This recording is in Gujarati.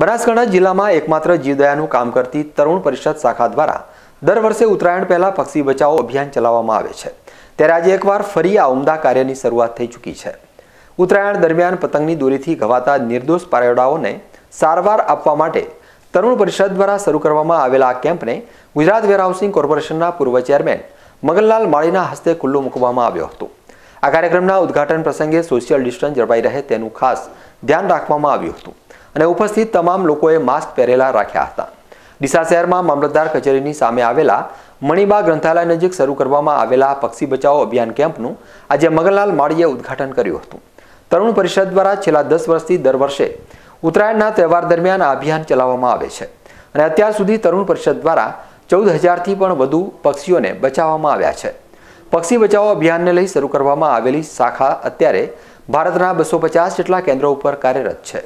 બનાસકાંઠા જિલ્લામાં એકમાત્ર જીવદયાનું કામ કરતી તરુણ પરિષદ શાખા દ્વારા દર વર્ષે ઉત્તરાયણ પહેલાં પક્ષી બચાવો અભિયાન ચલાવવામાં આવે છે ત્યારે આજે એકવાર ફરી આ ઉમદા કાર્યની શરૂઆત થઈ ચૂકી છે ઉત્તરાયણ દરમિયાન પતંગની દોરીથી ઘવાતા નિર્દોષ પારેડાઓને સારવાર આપવા માટે તરુણ પરિષદ દ્વારા શરૂ કરવામાં આવેલા આ કેમ્પને ગુજરાત વેરહાઉસિંગ કોર્પોરેશનના પૂર્વ ચેરમેન મગનલાલ માળીના હસ્તે ખુલ્લો મૂકવામાં આવ્યો હતો આ કાર્યક્રમના ઉદ્ઘાટન પ્રસંગે સોશિયલ ડિસ્ટન્સ જળવાઈ રહે તેનું ખાસ ધ્યાન રાખવામાં આવ્યું હતું અને ઉપસ્થિત તમામ લોકોએ માસ્ક પહેરેલા રાખ્યા હતા ડીસા શહેરમાં મામલતદાર કચેરીની સામે આવેલા મણિબા ગ્રંથાલય નજીક શરૂ કરવામાં આવેલા પક્ષી બચાવ અભિયાન કેમ્પનું આજે મગનલાલ માળીએ ઉદ્ઘાટન કર્યું હતું તરુણ પરિષદ દ્વારા છેલ્લા દસ વર્ષથી દર વર્ષે ઉત્તરાયણના તહેવાર દરમિયાન આ અભિયાન ચલાવવામાં આવે છે અને અત્યાર સુધી તરુણ પરિષદ દ્વારા ચૌદ હજારથી પણ વધુ પક્ષીઓને બચાવવામાં આવ્યા છે પક્ષી બચાવો અભિયાનને લઈ શરૂ કરવામાં આવેલી શાખા અત્યારે ભારતના બસો પચાસ જેટલા કેન્દ્રો ઉપર કાર્યરત છે